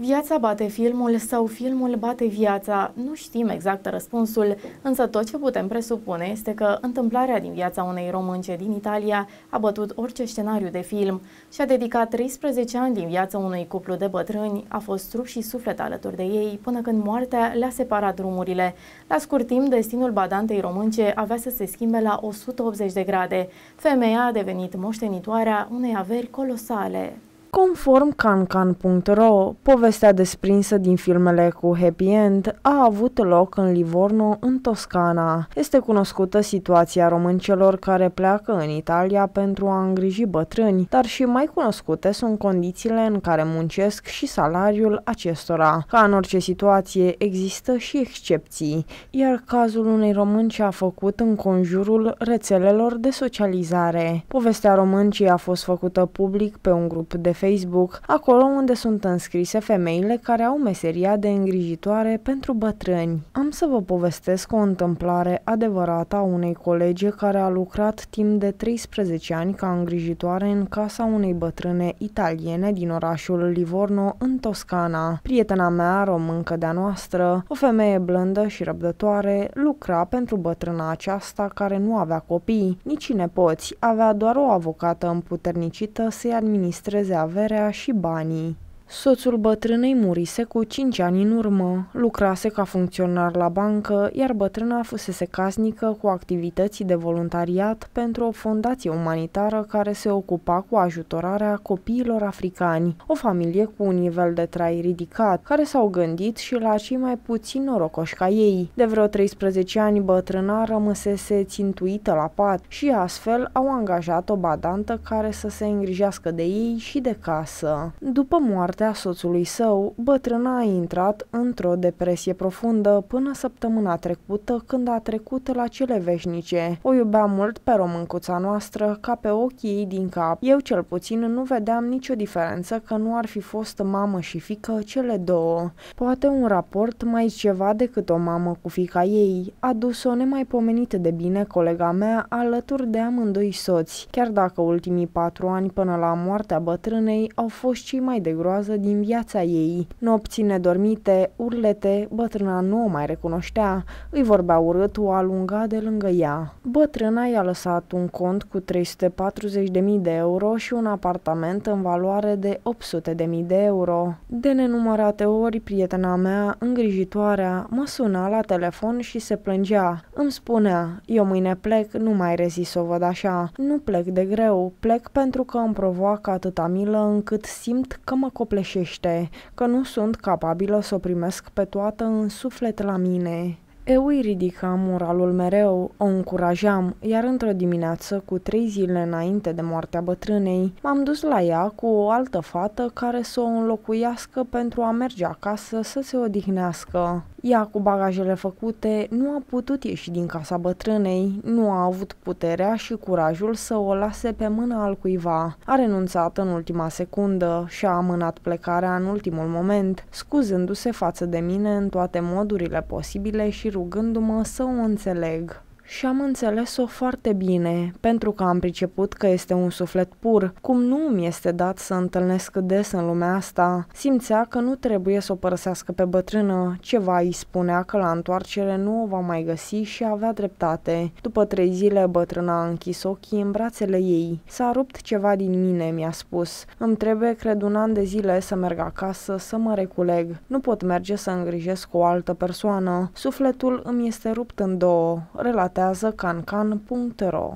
Viața bate filmul sau filmul bate viața? Nu știm exact răspunsul, însă tot ce putem presupune este că întâmplarea din viața unei românce din Italia a bătut orice scenariu de film și a dedicat 13 ani din viața unui cuplu de bătrâni, a fost trup și suflet alături de ei până când moartea le-a separat drumurile. La scurt timp, destinul badantei românce avea să se schimbe la 180 de grade. Femeia a devenit moștenitoarea unei averi colosale. Conform cancan.ro, povestea desprinsă din filmele cu happy end a avut loc în Livorno, în Toscana. Este cunoscută situația româncelor care pleacă în Italia pentru a îngriji bătrâni, dar și mai cunoscute sunt condițiile în care muncesc și salariul acestora. Ca în orice situație, există și excepții, iar cazul unei românci a făcut în conjurul rețelelor de socializare. Povestea româncii a fost făcută public pe un grup de Facebook, acolo unde sunt înscrise femeile care au meseria de îngrijitoare pentru bătrâni. Am să vă povestesc o întâmplare adevărată a unei colege care a lucrat timp de 13 ani ca îngrijitoare în casa unei bătrâne italiene din orașul Livorno, în Toscana. Prietena mea, româncă de-a noastră, o femeie blândă și răbdătoare, lucra pentru bătrâna aceasta care nu avea copii, nici nepoți, avea doar o avocată împuternicită să-i administreze avea averea și banii. Soțul bătrânei murise cu cinci ani în urmă, lucrase ca funcționar la bancă, iar bătrâna fusese casnică cu activități de voluntariat pentru o fondație umanitară care se ocupa cu ajutorarea copiilor africani, o familie cu un nivel de trai ridicat, care s-au gândit și la cei mai puțin norocoși ca ei. De vreo 13 ani, bătrâna rămăsese țintuită la pat și astfel au angajat o badantă care să se îngrijească de ei și de casă. După moarte, moartea soțului său, bătrâna a intrat într-o depresie profundă până săptămâna trecută când a trecut la cele veșnice. O iubea mult pe româncuța noastră ca pe ochii ei din cap. Eu cel puțin nu vedeam nicio diferență că nu ar fi fost mamă și fică cele două. Poate un raport mai ceva decât o mamă cu fica ei. A dus-o nemaipomenită de bine colega mea alături de amândoi soți, chiar dacă ultimii patru ani până la moartea bătrânei au fost cei mai de groază fază din viața ei. Nopți nedormite, urlete, bătrâna nu o mai recunoștea, îi vorbea urât, o alunga de lângă ea. Bătrâna i-a lăsat un cont cu 340.000 de euro și un apartament în valoare de 800.000 de euro. De nenumărate ori, prietena mea, îngrijitoarea, mă suna la telefon și se plângea. Îmi spunea, eu mâine plec, nu mai rezist să o văd așa. Nu plec de greu, plec pentru că îmi provoacă atâta milă încât simt că mă copilă copleșește că nu sunt capabilă să o primesc pe toată în suflet la mine. Eu îi ridicam moralul mereu, o încurajam, iar într-o dimineață, cu trei zile înainte de moartea bătrânei, m-am dus la ea cu o altă fată care să o înlocuiască pentru a merge acasă să se odihnească. Ea, cu bagajele făcute, nu a putut ieși din casa bătrânei, nu a avut puterea și curajul să o lase pe mâna al cuiva. A renunțat în ultima secundă și a amânat plecarea în ultimul moment, scuzându-se față de mine în toate modurile posibile și rugându-mă să o înțeleg. Și am înțeles-o foarte bine, pentru că am priceput că este un suflet pur, cum nu mi este dat să întâlnesc des în lumea asta. Simțea că nu trebuie să o părăsească pe bătrână, ceva îi spunea că la întoarcere nu o va mai găsi și avea dreptate. După trei zile, bătrâna a închis ochii în brațele ei. S-a rupt ceva din mine, mi-a spus. Îmi trebuie, cred, un an de zile să merg acasă, să mă reculeg. Nu pot merge să îngrijesc o altă persoană. Sufletul îmi este rupt în două, relativ datează cancan.ro